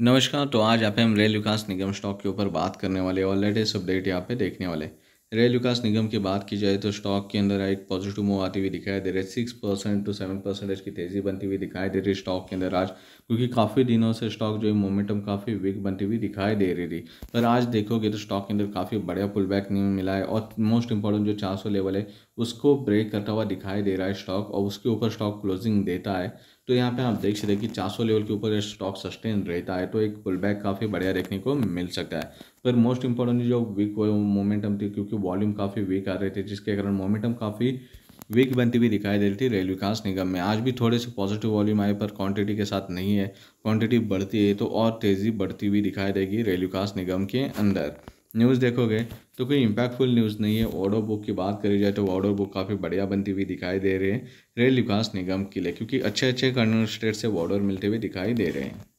नमस्कार तो आज आप हम रेल विकास निगम स्टॉक के ऊपर बात करने वाले और लेटेस्ट अपडेट यहाँ पे देखने वाले रेल विकास निगम की बात की जाए तो स्टॉक के अंदर एक पॉजिटिव मूव आती हुई दिखाई दे रही है six percent to seven percentage की तेज़ी बनती हुई दिखाई दे रही है स्टॉक के अंदर आज क्योंकि काफ़ी दिनों से स्टॉक जो है मोमेंटम काफ़ी वीक बनती हुई दिखाई दे रही थी पर आज देखोगे तो स्टॉक के अंदर काफ़ी बढ़िया पुल बैक नहीं मिला है और मोस्ट इंपॉर्टेंट जो चार लेवल है उसको ब्रेक करता हुआ दिखाई दे रहा है स्टॉक और उसके ऊपर स्टॉक क्लोजिंग देता है तो यहाँ पे आप देख सकते हैं कि 400 लेवल के ऊपर स्टॉक सस्टेन रहता है तो एक पुल बैक काफ़ी बढ़िया देखने को मिल सकता है फिर मोस्ट इंपॉर्टेंट जो वीक मोमेंटम थी क्योंकि वॉल्यूम काफ़ी वीक आ रहे थे जिसके कारण मोमेंटम काफ़ी वीक बनती हुई दिखाई दे रही थी रेल विकास निगम में आज भी थोड़े से पॉजिटिव वॉल्यूम आए पर क्वांटिटी के साथ नहीं है क्वांटिटी बढ़ती है तो और तेज़ी बढ़ती हुई दिखाई देगी रेल विकास निगम के अंदर न्यूज़ देखोगे तो कोई इम्पैक्टफुल न्यूज़ नहीं है ऑर्डर बुक की बात करी जाए तो ऑर्डर बुक काफ़ी बढ़िया बनती हुई दिखाई दे रही है रेल विकास निगम के लिए क्योंकि अच्छे अच्छे स्टेट से ऑर्डर मिलते हुए दिखाई दे रहे हैं